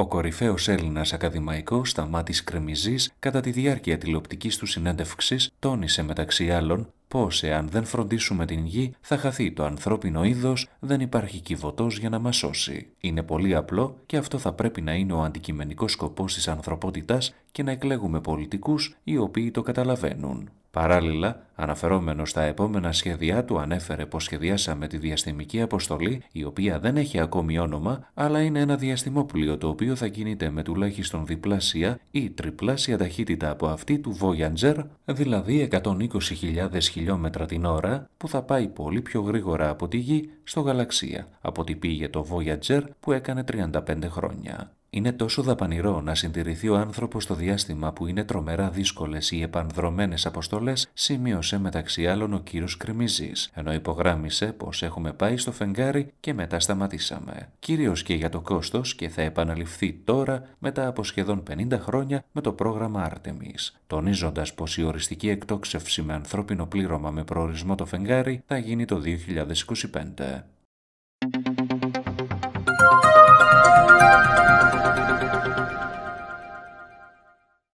Ο κορυφαίος Έλληνας ακαδημαϊκός σταμάτης κρεμιζής, κατά τη διάρκεια τηλεοπτικής του συνέντευξης τόνισε μεταξύ άλλων πω εάν δεν φροντίσουμε την γη θα χαθεί το ανθρώπινο είδος δεν υπάρχει κυβωτός για να μας σώσει. Είναι πολύ απλό και αυτό θα πρέπει να είναι ο αντικειμενικός σκοπός της ανθρωπότητας και να εκλέγουμε πολιτικούς οι οποίοι το καταλαβαίνουν. Παράλληλα, Αναφερόμενος στα επόμενα σχέδιά του ανέφερε πως σχεδιάσαμε τη διαστημική αποστολή, η οποία δεν έχει ακόμη όνομα, αλλά είναι ένα διαστημόπλοιο το οποίο θα κινείται με τουλάχιστον διπλάσια ή τριπλάσια ταχύτητα από αυτή του Voyager, δηλαδή 120.000 χιλιόμετρα την ώρα, που θα πάει πολύ πιο γρήγορα από τη Γη στο γαλαξία, από ό,τι πήγε το Voyager που έκανε 35 χρόνια. Είναι τόσο δαπανηρό να συντηρηθεί ο άνθρωπος στο διάστημα που είναι τρομερά δύσκολες οι επανδρομένες αποστολές, σημείωσε σε μεταξύ άλλων ο κύριος Κρεμίζης, ενώ υπογράμμισε πως έχουμε πάει στο φεγγάρι και μετά σταματήσαμε. Κυρίως και για το κόστος και θα επαναληφθεί τώρα μετά από σχεδόν 50 χρόνια με το πρόγραμμα Artemis, τονίζοντας πως η οριστική εκτόξευση με ανθρώπινο πλήρωμα με προορισμό το φεγγάρι θα γίνει το 2025.